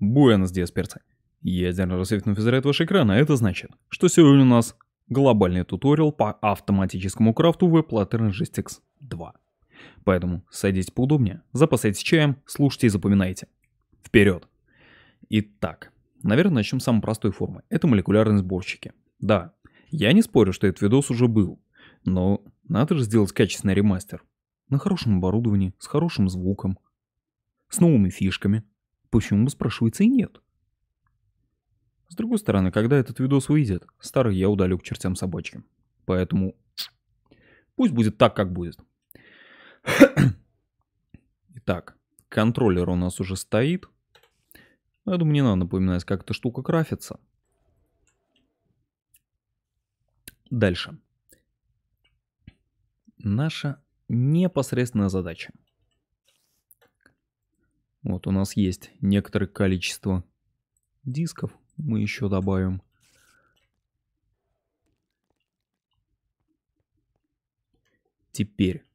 Буэнос, Диасперцы. Ядерный рассветный физрайт ваш экрана, а это значит, что сегодня у нас глобальный туториал по автоматическому крафту веб-платтерн GSTX 2. Поэтому садитесь поудобнее, запасайтесь чаем, слушайте и запоминайте. Вперед! Итак, наверное, начнем с самой простой формы. Это молекулярные сборщики. Да, я не спорю, что этот видос уже был, но надо же сделать качественный ремастер. На хорошем оборудовании, с хорошим звуком, с новыми фишками – Почему бы, спрашивается, и нет? С другой стороны, когда этот видос выйдет, старый я удалю к чертям собачьим. Поэтому пусть будет так, как будет. Итак, контроллер у нас уже стоит. Я думаю, не надо напоминать, как эта штука крафится. Дальше. Наша непосредственная задача – вот у нас есть некоторое количество дисков. Мы еще добавим. Теперь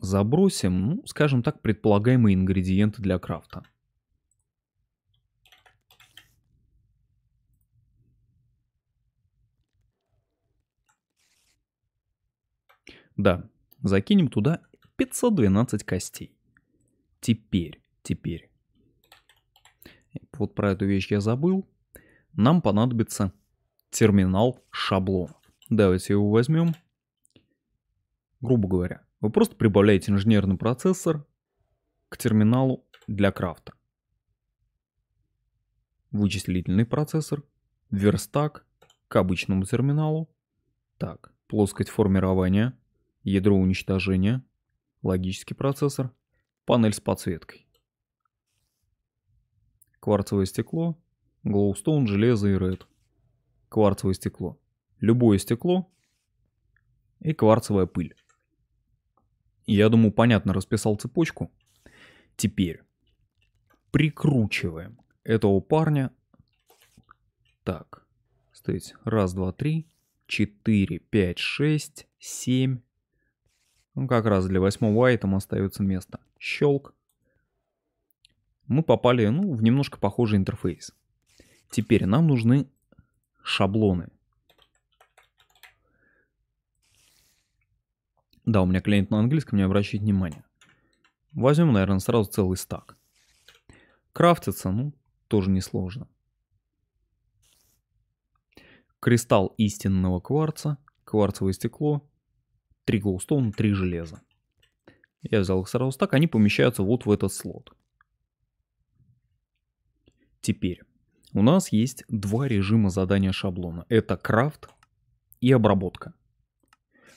забросим, ну, скажем так, предполагаемые ингредиенты для крафта. Да, закинем туда 512 костей. Теперь теперь. Вот про эту вещь я забыл. Нам понадобится терминал шаблонов. Давайте его возьмем. Грубо говоря, вы просто прибавляете инженерный процессор к терминалу для крафта. Вычислительный процессор, верстак к обычному терминалу. Так, плоскость формирования, ядро уничтожения, логический процессор, панель с подсветкой. Кварцевое стекло, Glowstone, железо и ред. Кварцевое стекло. Любое стекло и кварцевая пыль. Я думаю, понятно расписал цепочку. Теперь прикручиваем этого парня. Так, стойте. Раз, два, три, четыре, пять, шесть, семь. Ну, как раз для восьмого айтема остается место. Щелк мы попали ну, в немножко похожий интерфейс. Теперь нам нужны шаблоны. Да, у меня клиент на английском, не обращает внимания. Возьмем, наверное, сразу целый стак. Крафтится, ну, тоже несложно. Кристалл истинного кварца, кварцевое стекло, три глоустоуна, три железа. Я взял их сразу так, они помещаются вот в этот слот. Теперь у нас есть два режима задания шаблона. Это крафт и обработка.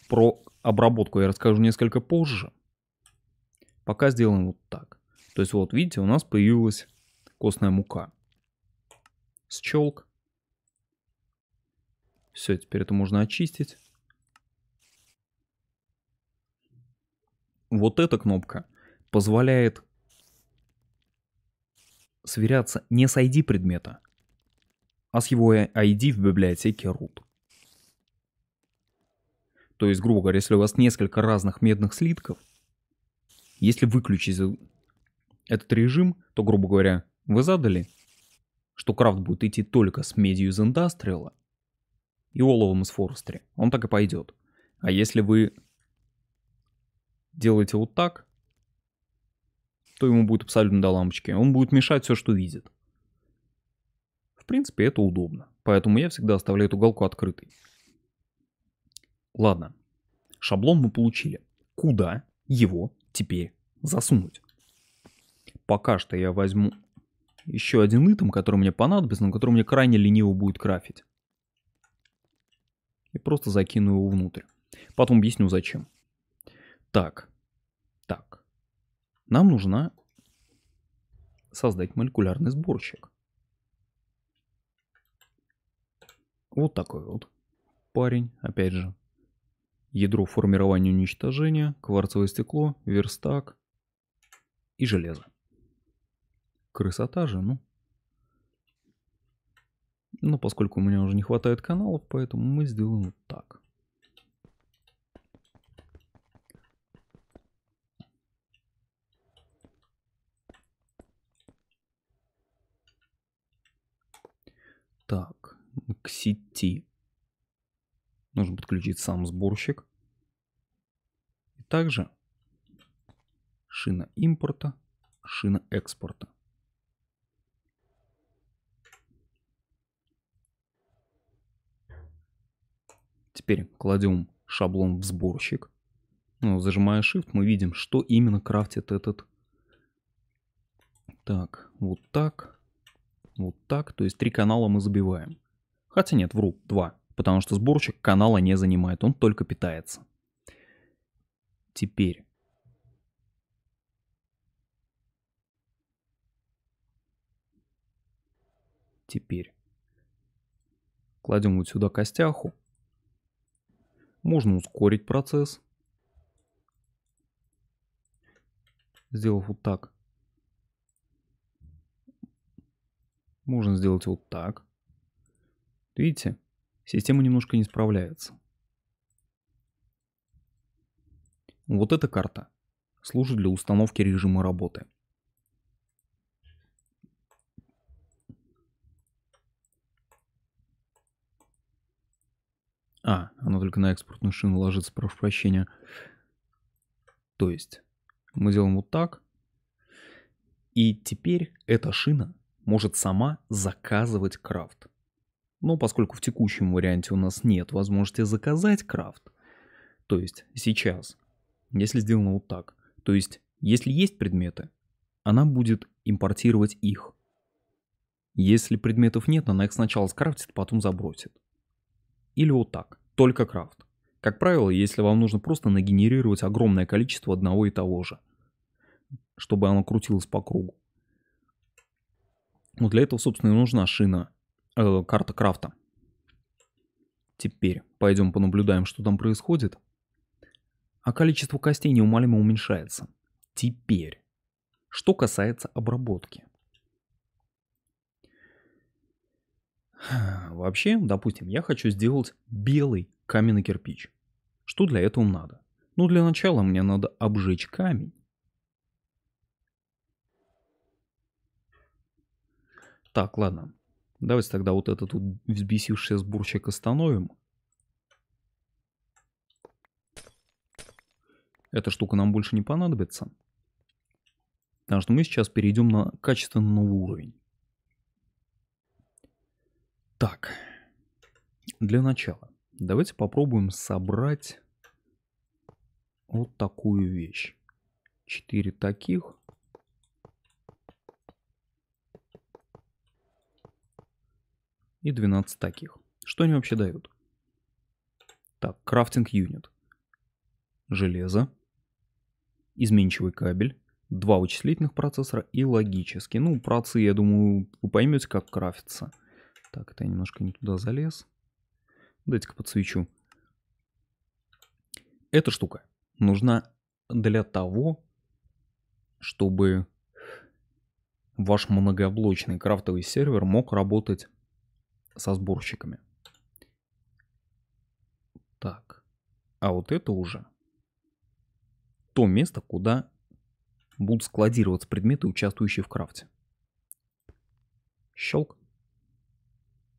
Про обработку я расскажу несколько позже. Пока сделаем вот так. То есть вот видите, у нас появилась костная мука. Счелк. Все, теперь это можно очистить. Вот эта кнопка позволяет сверяться не с ID предмета, а с его ID в библиотеке root. То есть, грубо говоря, если у вас несколько разных медных слитков, если выключить этот режим, то, грубо говоря, вы задали, что крафт будет идти только с медью из индастриала и оловом из форестри. Он так и пойдет. А если вы делаете вот так, то ему будет абсолютно до лампочки. Он будет мешать все, что видит. В принципе, это удобно. Поэтому я всегда оставляю эту галку открытой. Ладно. Шаблон мы получили. Куда его теперь засунуть? Пока что я возьму еще один итем, который мне понадобится, но который мне крайне лениво будет крафить. И просто закину его внутрь. Потом объясню зачем. Так. Так. Нам нужно создать молекулярный сборщик. Вот такой вот парень, опять же. Ядро формирования уничтожения, кварцевое стекло, верстак и железо. Красота же, ну. Но поскольку у меня уже не хватает каналов, поэтому мы сделаем вот так. Так, к сети. Нужно подключить сам сборщик. И также шина импорта, шина экспорта. Теперь кладем шаблон в сборщик. Ну, зажимая Shift, мы видим, что именно крафтит этот. Так, вот так. Вот так, то есть три канала мы забиваем. Хотя нет, вру, два, потому что сборщик канала не занимает, он только питается. Теперь. Теперь. Кладем вот сюда костяху. Можно ускорить процесс. Сделав вот так. Можно сделать вот так. Видите, система немножко не справляется. Вот эта карта служит для установки режима работы. А, она только на экспортную шину ложится, прошу прощения. То есть мы делаем вот так. И теперь эта шина может сама заказывать крафт. Но поскольку в текущем варианте у нас нет возможности заказать крафт, то есть сейчас, если сделано вот так, то есть если есть предметы, она будет импортировать их. Если предметов нет, она их сначала скрафтит, потом забросит. Или вот так, только крафт. Как правило, если вам нужно просто нагенерировать огромное количество одного и того же, чтобы оно крутилось по кругу. Ну, для этого, собственно, и нужна шина, э, карта крафта. Теперь пойдем понаблюдаем, что там происходит. А количество костей неумолимо уменьшается. Теперь, что касается обработки. Вообще, допустим, я хочу сделать белый каменный кирпич. Что для этого надо? Ну, для начала мне надо обжечь камень. Так, ладно. Давайте тогда вот этот вот взбесившийся сборщик остановим. Эта штука нам больше не понадобится. Потому что мы сейчас перейдем на качественно новый уровень. Так. Для начала. Давайте попробуем собрать вот такую вещь. Четыре таких. и 12 таких. Что они вообще дают? Так, крафтинг юнит. Железо. Изменчивый кабель. Два вычислительных процессора и логический. Ну, процы, я думаю, вы поймете, как крафтится. Так, это я немножко не туда залез. Дайте-ка подсвечу. Эта штука нужна для того, чтобы ваш многоблочный крафтовый сервер мог работать со сборщиками. Так, а вот это уже то место, куда будут складироваться предметы, участвующие в крафте. Щелк.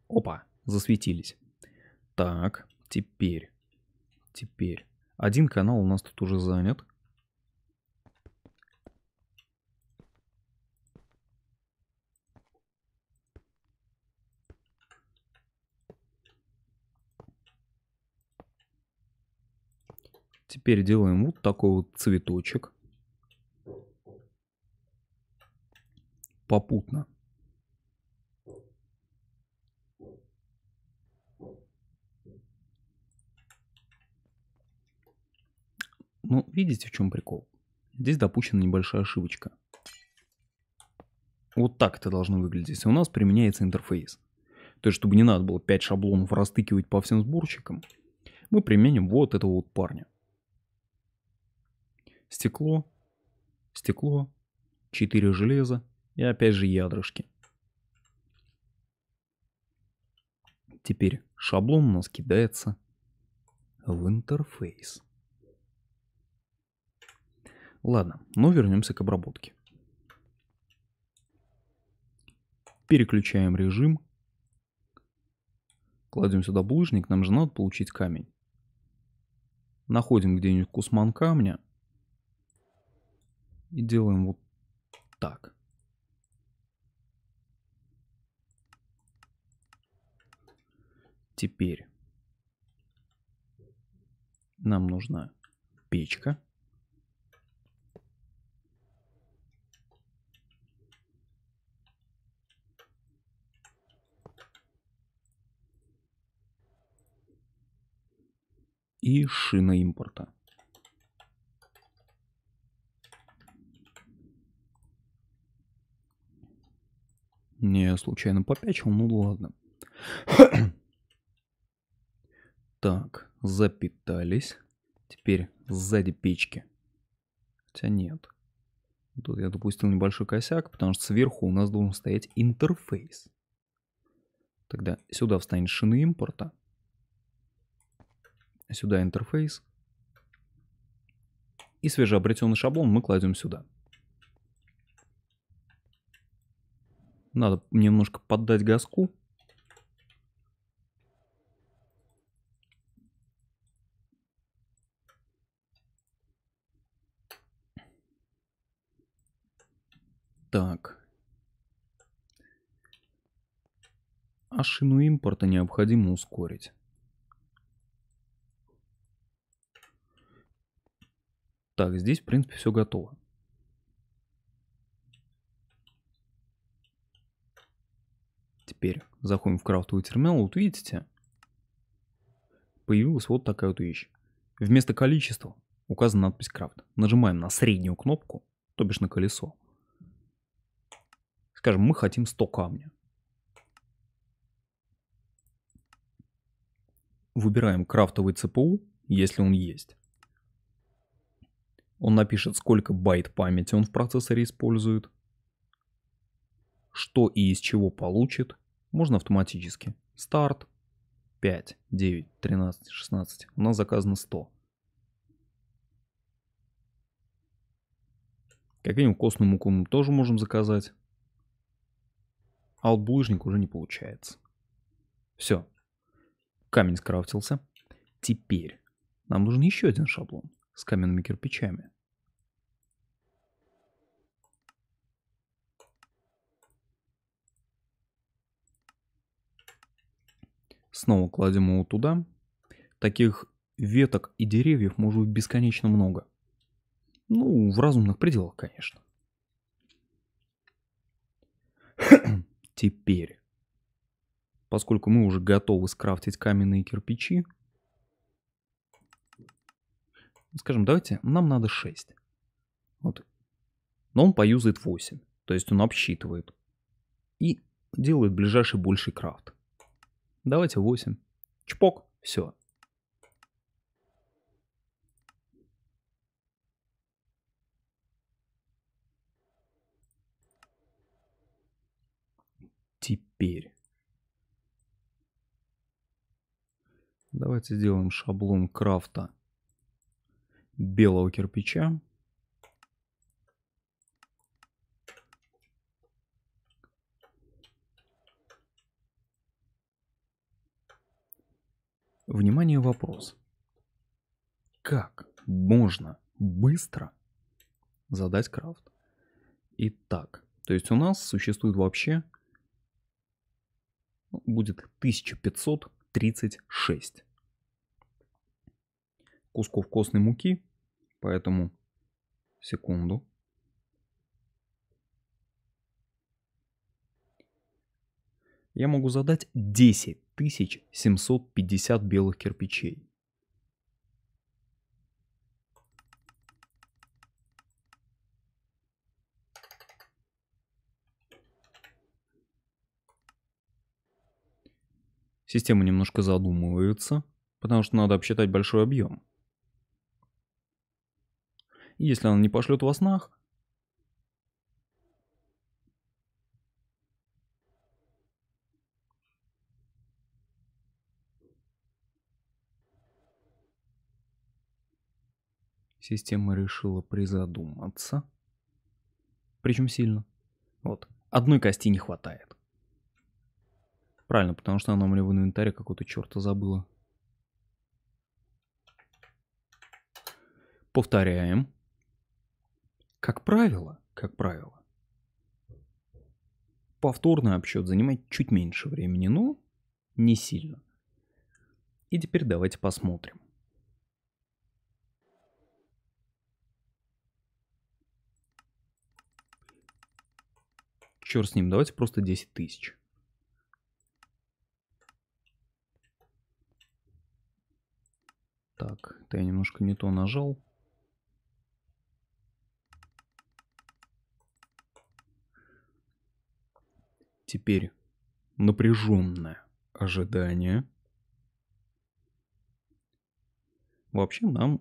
Опа, засветились. Так, теперь, теперь. Один канал у нас тут уже занят. теперь делаем вот такой вот цветочек. Попутно. Ну, видите, в чем прикол? Здесь допущена небольшая ошибочка. Вот так это должно выглядеть, если у нас применяется интерфейс. То есть, чтобы не надо было 5 шаблонов растыкивать по всем сборщикам, мы применим вот этого вот парня. Стекло, стекло, 4 железа и опять же ядрышки. Теперь шаблон у нас кидается в интерфейс. Ладно, но ну вернемся к обработке. Переключаем режим. Кладем сюда булыжник, нам же надо получить камень. Находим где-нибудь кусман камня и делаем вот так. Теперь нам нужна печка. И шина импорта. Не случайно попячил, ну ладно. так, запитались. Теперь сзади печки. Хотя нет. Тут я допустил небольшой косяк, потому что сверху у нас должен стоять интерфейс. Тогда сюда встанет шины импорта. Сюда интерфейс. И свежеобретенный шаблон мы кладем сюда. Надо немножко поддать газку. Так. А шину импорта необходимо ускорить. Так, здесь, в принципе, все готово. теперь заходим в крафтовый терминал, вот видите, появилась вот такая вот вещь. Вместо количества указана надпись крафт. Нажимаем на среднюю кнопку, то бишь на колесо. Скажем, мы хотим 100 камня. Выбираем крафтовый ЦПУ, если он есть. Он напишет, сколько байт памяти он в процессоре использует, что и из чего получит, можно автоматически. Старт 5, 9, 13, 16. У нас заказано 100. Как видим, костную муку мы тоже можем заказать. А уже не получается. Все. Камень скрафтился. Теперь нам нужен еще один шаблон с каменными кирпичами. Снова кладем его туда. Таких веток и деревьев может быть бесконечно много. Ну, в разумных пределах, конечно. Теперь, поскольку мы уже готовы скрафтить каменные кирпичи, скажем, давайте, нам надо 6. Вот. Но он поюзает 8, то есть он обсчитывает и делает ближайший больший крафт. Давайте 8. Чпок, все. Теперь. Давайте сделаем шаблон крафта белого кирпича. Внимание, вопрос. Как можно быстро задать крафт? Итак, то есть у нас существует вообще ну, будет 1536 кусков костной муки, поэтому секунду. Я могу задать 10 6750 белых кирпичей. Система немножко задумывается, потому что надо обсчитать большой объем. И если она не пошлет вас нах. Система решила призадуматься. Причем сильно. Вот. Одной кости не хватает. Правильно, потому что она у меня в инвентаре какого-то черта забыла. Повторяем. Как правило, как правило, повторный обсчет занимает чуть меньше времени, но не сильно. И теперь давайте посмотрим. черт с ним, давайте просто 10 тысяч. Так, это я немножко не то нажал. Теперь напряженное ожидание. Вообще нам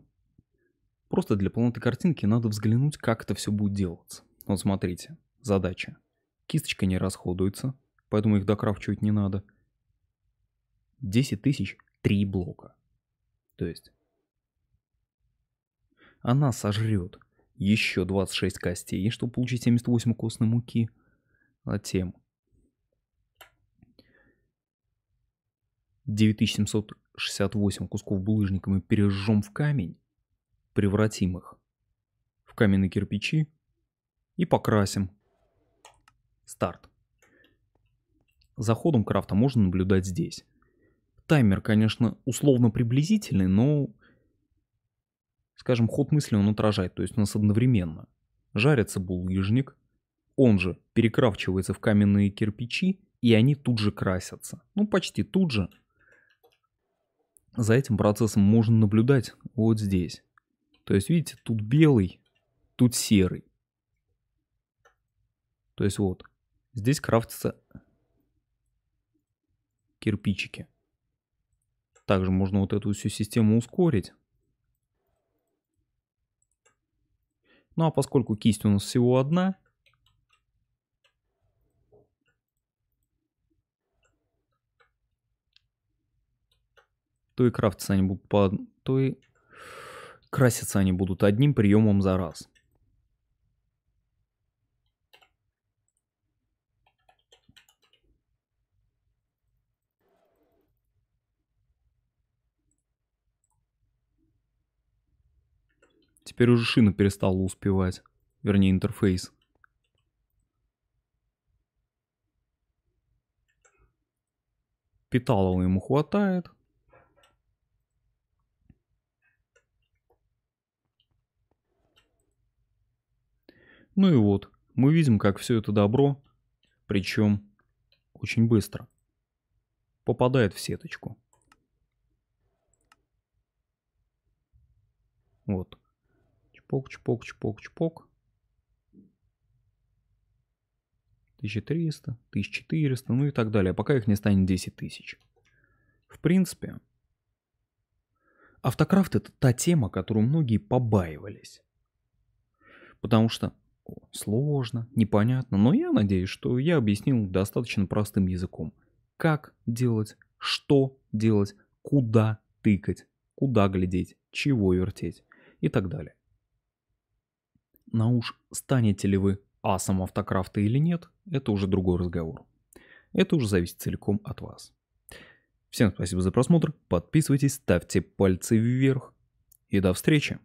просто для полноты картинки надо взглянуть, как это все будет делаться. Вот смотрите, задача. Кисточка не расходуется, поэтому их докрафчивать не надо. 10 тысяч три блока. То есть она сожрет еще 26 костей, чтобы получить 78 костной муки. Затем 9768 кусков булыжника мы пережжем в камень, превратим их в каменные кирпичи и покрасим Старт. За ходом крафта можно наблюдать здесь. Таймер, конечно, условно приблизительный, но, скажем, ход мысли он отражает, то есть у нас одновременно. Жарится булыжник, он же перекрафчивается в каменные кирпичи, и они тут же красятся. Ну, почти тут же. За этим процессом можно наблюдать вот здесь. То есть, видите, тут белый, тут серый. То есть вот, Здесь крафтятся кирпичики. Также можно вот эту всю систему ускорить. Ну а поскольку кисть у нас всего одна, то и крафтятся они будут по... то и красятся они будут одним приемом за раз. Теперь уже шина перестала успевать. Вернее, интерфейс. Питалова ему хватает. Ну и вот, мы видим, как все это добро, причем очень быстро, попадает в сеточку. Вот. Чпок, чпок, чпок, чпок. 1300, 1400, ну и так далее, пока их не станет 10 тысяч. В принципе, автокрафт это та тема, которую многие побаивались. Потому что о, сложно, непонятно, но я надеюсь, что я объяснил достаточно простым языком, как делать, что делать, куда тыкать, куда глядеть, чего вертеть и так далее. На уж станете ли вы асом автокрафта или нет, это уже другой разговор. Это уже зависит целиком от вас. Всем спасибо за просмотр, подписывайтесь, ставьте пальцы вверх и до встречи.